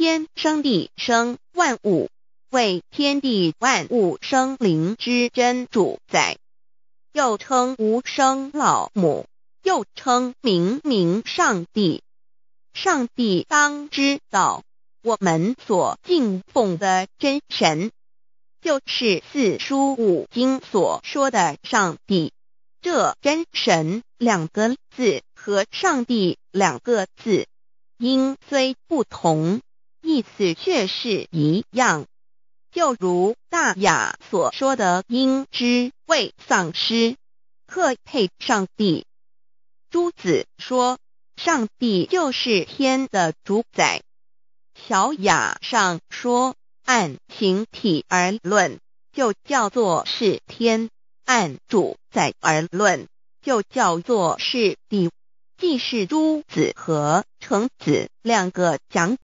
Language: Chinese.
天生地生万物，为天地万物生灵之真主宰，又称无声老母，又称明明上帝。上帝当知道，我们所敬奉的真神，就是四书五经所说的上帝。这真神两个字和上帝两个字，音虽不同。意思却是一样，就如《大雅》所说的“因之为丧失，克配上帝”。朱子说：“上帝就是天的主宰。”《小雅》上说：“按形体而论，就叫做是天；按主宰而论，就叫做是地。”既是朱子和程子两个讲。